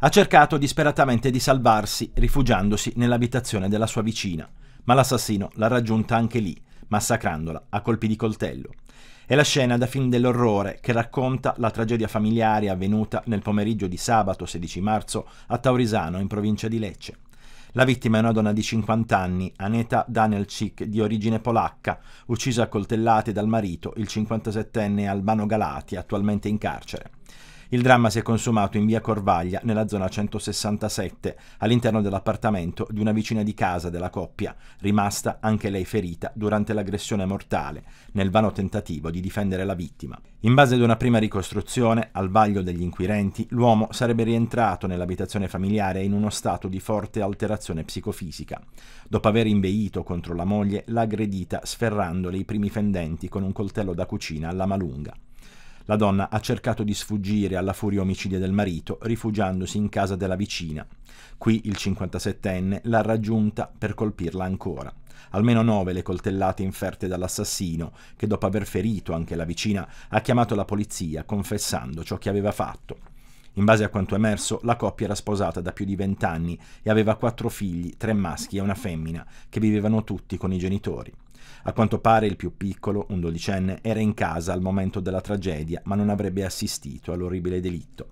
Ha cercato disperatamente di salvarsi, rifugiandosi nell'abitazione della sua vicina, ma l'assassino l'ha raggiunta anche lì, massacrandola a colpi di coltello. È la scena da film dell'orrore che racconta la tragedia familiare avvenuta nel pomeriggio di sabato 16 marzo a Taurisano, in provincia di Lecce. La vittima è una donna di 50 anni, Aneta Danelczyk, di origine polacca, uccisa a coltellate dal marito, il 57enne Albano Galati, attualmente in carcere. Il dramma si è consumato in via Corvaglia, nella zona 167, all'interno dell'appartamento di una vicina di casa della coppia, rimasta anche lei ferita durante l'aggressione mortale, nel vano tentativo di difendere la vittima. In base ad una prima ricostruzione, al vaglio degli inquirenti, l'uomo sarebbe rientrato nell'abitazione familiare in uno stato di forte alterazione psicofisica. Dopo aver inveito contro la moglie, l'ha aggredita sferrandole i primi fendenti con un coltello da cucina alla malunga. La donna ha cercato di sfuggire alla furia omicidia del marito, rifugiandosi in casa della vicina. Qui il 57enne l'ha raggiunta per colpirla ancora. Almeno nove le coltellate inferte dall'assassino, che dopo aver ferito anche la vicina ha chiamato la polizia confessando ciò che aveva fatto. In base a quanto emerso, la coppia era sposata da più di vent'anni e aveva quattro figli, tre maschi e una femmina, che vivevano tutti con i genitori. A quanto pare il più piccolo, un dodicenne, era in casa al momento della tragedia, ma non avrebbe assistito all'orribile delitto.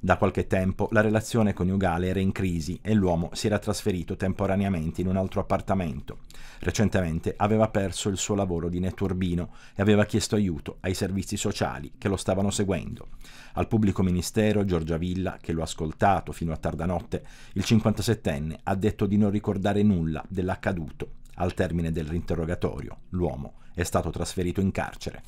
Da qualche tempo la relazione coniugale era in crisi e l'uomo si era trasferito temporaneamente in un altro appartamento. Recentemente aveva perso il suo lavoro di netturbino e aveva chiesto aiuto ai servizi sociali che lo stavano seguendo. Al pubblico ministero Giorgia Villa, che lo ha ascoltato fino a tarda notte, il 57enne ha detto di non ricordare nulla dell'accaduto al termine dell'interrogatorio, l'uomo è stato trasferito in carcere.